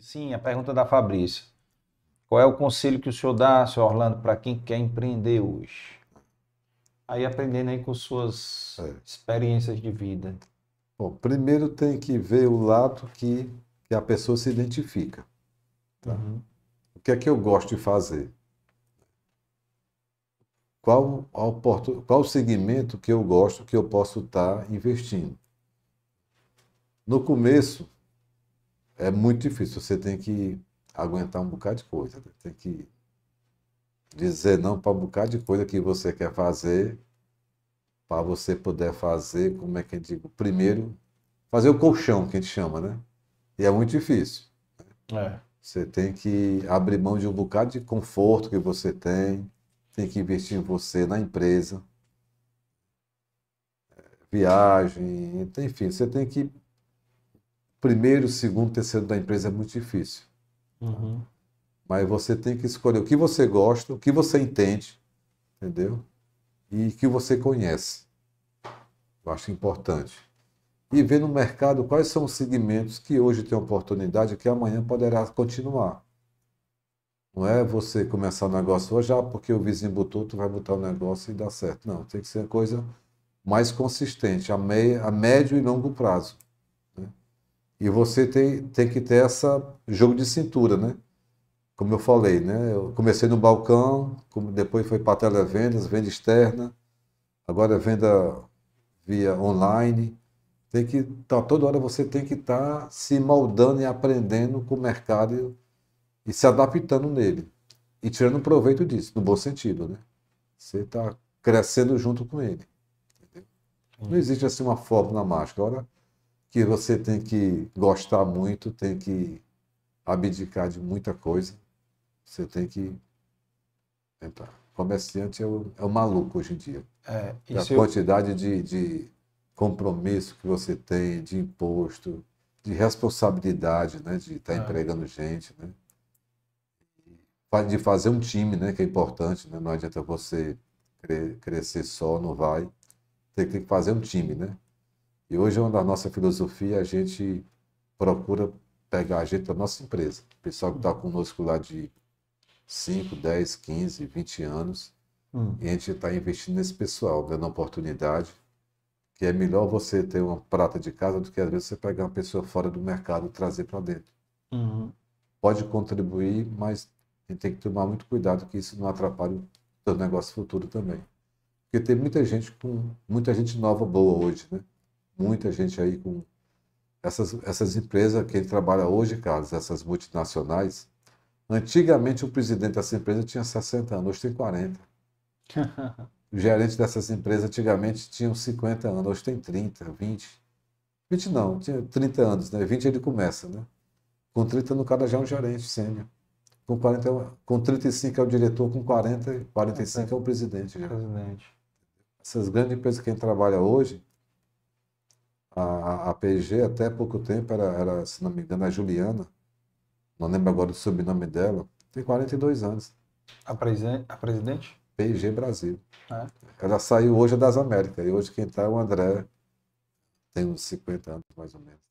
Sim, a pergunta da Fabrícia. Qual é o conselho que o senhor dá, senhor Orlando, para quem quer empreender hoje? Aí aprendendo aí com suas é. experiências de vida. Bom, primeiro tem que ver o lado que, que a pessoa se identifica. Tá? Uhum. O que é que eu gosto de fazer? Qual, qual o segmento que eu gosto que eu posso estar tá investindo? No começo, é muito difícil. Você tem que aguentar um bocado de coisa. Né? Tem que dizer não para um bocado de coisa que você quer fazer, para você poder fazer, como é que eu digo? Primeiro, fazer o colchão, que a gente chama, né? E é muito difícil. Né? É. Você tem que abrir mão de um bocado de conforto que você tem, tem que investir em você, na empresa, é, viagem, enfim, você tem que primeiro, segundo, terceiro da empresa é muito difícil. Uhum. Mas você tem que escolher o que você gosta, o que você entende, entendeu? E que você conhece. Eu acho importante. E ver no mercado quais são os segmentos que hoje tem oportunidade e que amanhã poderá continuar. Não é você começar o negócio hoje, ah, porque o vizinho botou, tu vai botar o negócio e dá certo. Não, tem que ser coisa mais consistente, a, meia, a médio e longo prazo. E você tem, tem que ter essa jogo de cintura, né? Como eu falei, né? Eu comecei no balcão, depois foi para televendas, venda externa, agora é venda via online. Tem que tá, toda hora você tem que estar tá se moldando e aprendendo com o mercado e, se adaptando nele e tirando proveito disso, no bom sentido, né? Você está crescendo junto com ele. Entendeu? Não uhum. existe assim uma fórmula mágica. Agora, que você tem que gostar muito, tem que abdicar de muita coisa. Você tem que entrar. Comerciante é, o, é um maluco hoje em dia. É, é a quantidade eu... de, de compromisso que você tem, de imposto, de responsabilidade, né? De estar tá é. empregando gente, né? De fazer um time, né? Que é importante, né? Não adianta você crescer só, não vai. Tem que fazer um time, né? E hoje, é a nossa filosofia, a gente procura pegar a gente da nossa empresa. O pessoal que está conosco lá de 5, 10, 15, 20 anos. Hum. E a gente está investindo nesse pessoal, dando oportunidade. Que é melhor você ter uma prata de casa do que às vezes você pegar uma pessoa fora do mercado e trazer para dentro. Uhum. Pode contribuir, mas a gente tem que tomar muito cuidado que isso não atrapalhe o seu negócio futuro também. Porque tem muita gente com muita gente nova boa hoje, né? muita gente aí com essas, essas empresas que ele trabalha hoje, Carlos, essas multinacionais. Antigamente o presidente dessa empresa tinha 60 anos, hoje tem 40. o gerente dessas empresas antigamente tinha 50 anos, hoje tem 30, 20. 20 não, tinha 30 anos, né? 20 ele começa, né? Com 30 no cara já é um gerente sênior. Com, 40, é com 35 é o diretor, com 40, 45 é o presidente já. Presidente. Essas grandes empresas que a gente trabalha hoje, a, a PG até pouco tempo era, era, se não me engano, a é Juliana. Não lembro agora do sobrenome dela. Tem 42 anos. A, presen a presidente? PG Brasil. É. Ela saiu hoje das Américas. E hoje quem está é o André. Tem uns 50 anos, mais ou menos.